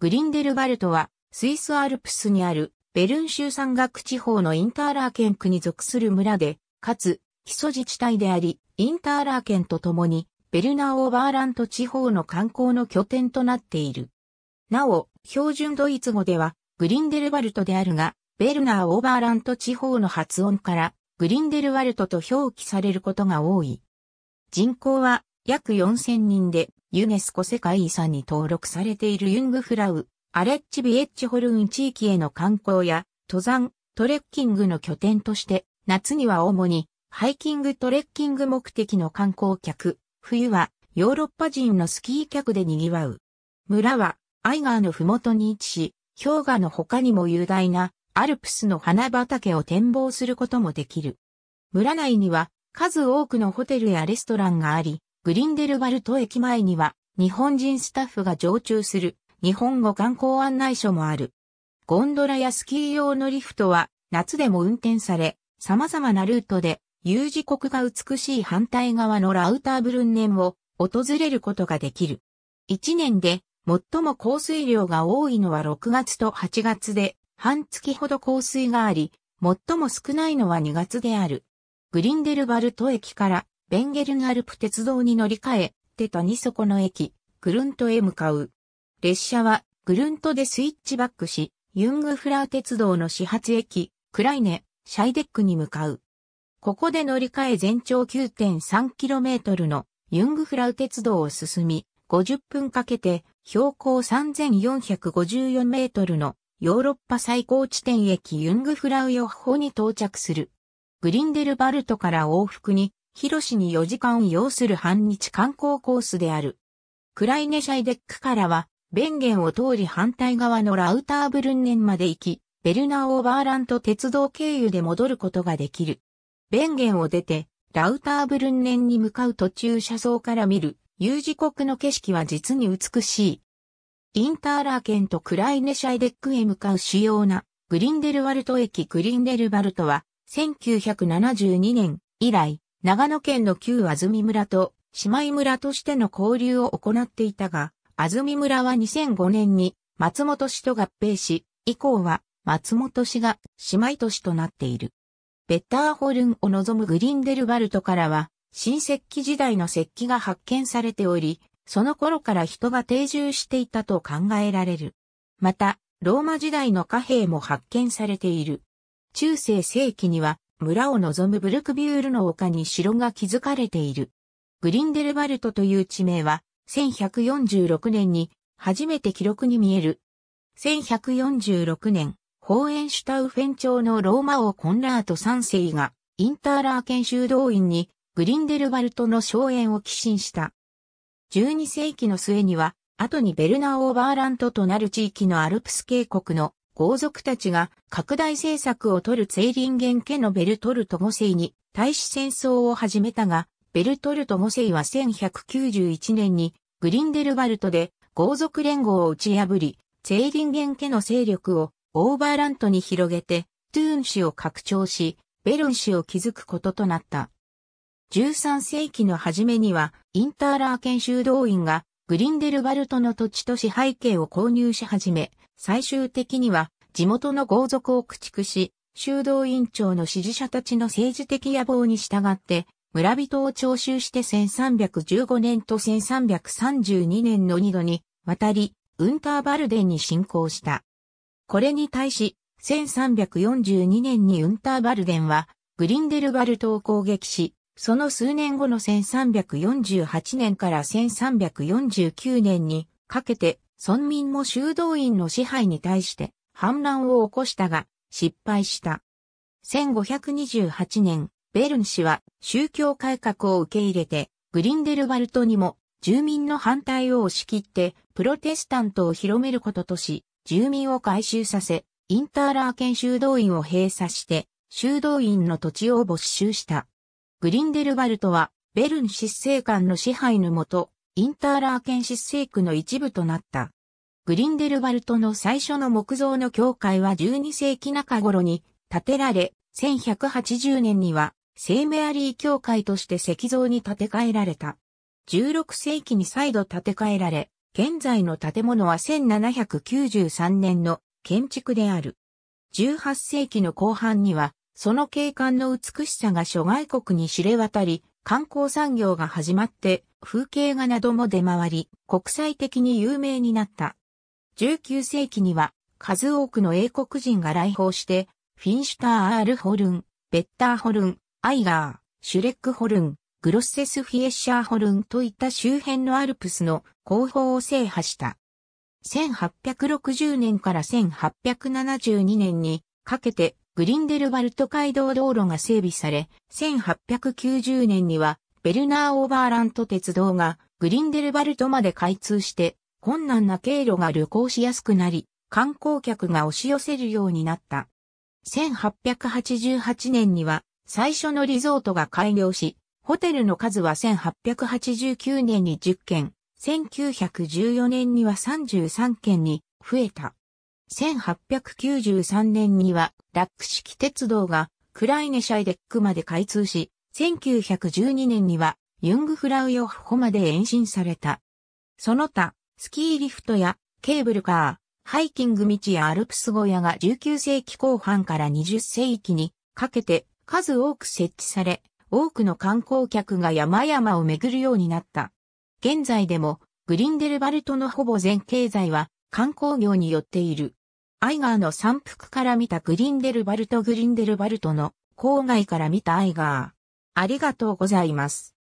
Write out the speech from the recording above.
グリンデルバルトは、スイスアルプスにあるベルン州山岳地方のインターラーケン区に属する村で、かつ、基礎自治体であり、インターラーケンと共に、ベルナー・オーバーラント地方の観光の拠点となっている。なお、標準ドイツ語では、グリンデルバルトであるが、ベルナー・オーバーラント地方の発音から、グリンデルワルトと表記されることが多い。人口は約4000人で、ユネスコ世界遺産に登録されているユングフラウ、アレッチビエッチホルン地域への観光や、登山、トレッキングの拠点として、夏には主に、ハイキングトレッキング目的の観光客、冬はヨーロッパ人のスキー客で賑わう。村はアイガーの麓に位置し、氷河の他にも雄大なアルプスの花畑を展望することもできる。村内には数多くのホテルやレストランがあり、グリンデルバルト駅前には、日本人スタッフが常駐する、日本語観光案内所もある。ゴンドラやスキー用のリフトは、夏でも運転され、様々なルートで、U 字国が美しい反対側のラウターブルンネンを訪れることができる。1年で最も降水量が多いのは6月と8月で半月ほど降水があり、最も少ないのは2月である。グリンデルバルト駅からベンゲルンアルプ鉄道に乗り換え、テタニソコの駅、グルントへ向かう。列車は、グルントでスイッチバックし、ユングフラー鉄道の始発駅、クライネ、シャイデックに向かう。ここで乗り換え全長 9.3km のユングフラウ鉄道を進み、50分かけて標高3454メートルのヨーロッパ最高地点駅ユングフラウヨッホに到着する。グリンデルバルトから往復に広市に4時間要する半日観光コースである。クライネシャイデックからは、弁ンを通り反対側のラウターブルンネンまで行き、ベルナーオーバーラント鉄道経由で戻ることができる。弁ンを出て、ラウターブルンネンに向かう途中車窓から見る、有時国の景色は実に美しい。インターラーケンとクライネシャイデックへ向かう主要なグリンデルワルト駅グリンデルバルトは1972年以来長野県の旧安住村と姉妹村としての交流を行っていたが、安住村は2005年に松本市と合併し、以降は松本市が姉妹都市となっている。ベッターホルンを望むグリンデルバルトからは、新石器時代の石器が発見されており、その頃から人が定住していたと考えられる。また、ローマ時代の貨幣も発見されている。中世世紀には村を望むブルクビュールの丘に城が築かれている。グリンデルバルトという地名は、1146年に初めて記録に見える。1146年、ホーエンシュタウフェン朝のローマ王コンラート3世が、インターラー研修動員に、グリンデルバルトの荘園を寄進した。12世紀の末には、後にベルナー・オーバーラントとなる地域のアルプス渓谷の豪族たちが拡大政策を取るツェイリンゲン家のベルトルト5世に対し戦争を始めたが、ベルトルト5世は1191年にグリンデルバルトで豪族連合を打ち破り、ツェイリンゲン家の勢力をオーバーラントに広げて、トゥーン氏を拡張し、ベロン氏を築くこととなった。13世紀の初めには、インターラー研修動員がグリンデルバルトの土地と支配権を購入し始め、最終的には地元の豪族を駆逐し、修道院長の支持者たちの政治的野望に従って、村人を徴収して1315年と1332年の2度に渡り、ウンターバルデンに侵攻した。これに対し、1342年にウンターバルデンは、グリンデルバルトを攻撃し、その数年後の1348年から1349年にかけて村民も修道院の支配に対して反乱を起こしたが、失敗した。1528年、ベルン氏は宗教改革を受け入れて、グリンデルバルトにも住民の反対を押し切ってプロテスタントを広めることとし、住民を改修させ、インターラーケン修道院を閉鎖して、修道院の土地を没収した。グリンデルバルトは、ベルン執政官の支配のもと、インターラーケンシス聖区の一部となった。グリンデルバルトの最初の木造の教会は12世紀中頃に建てられ、1180年には聖メアリー教会として石像に建て替えられた。16世紀に再度建て替えられ、現在の建物は1793年の建築である。18世紀の後半には、その景観の美しさが諸外国に知れ渡り、観光産業が始まって、風景画なども出回り、国際的に有名になった。19世紀には、数多くの英国人が来訪して、フィンシュター・アール・ホルン、ベッター・ホルン、アイガー、シュレック・ホルン、グロッセス・フィエッシャー・ホルンといった周辺のアルプスの後方を制覇した。1860年から1872年にかけてグリンデルバルト街道道路が整備され、1890年にはベルナー・オーバーラント鉄道がグリンデルバルトまで開通して困難な経路が旅行しやすくなり、観光客が押し寄せるようになった。1888年には最初のリゾートが開業し、ホテルの数は1889年に10件、1914年には33件に増えた。1893年にはラック式鉄道がクライネシャイデックまで開通し、1912年には、ユングフラウヨフホまで延伸された。その他、スキーリフトやケーブルカー、ハイキング道やアルプス小屋が19世紀後半から20世紀にかけて数多く設置され、多くの観光客が山々を巡るようになった。現在でもグリンデルバルトのほぼ全経済は観光業によっている。アイガーの山腹から見たグリンデルバルトグリンデルバルトの郊外から見たアイガー。ありがとうございます。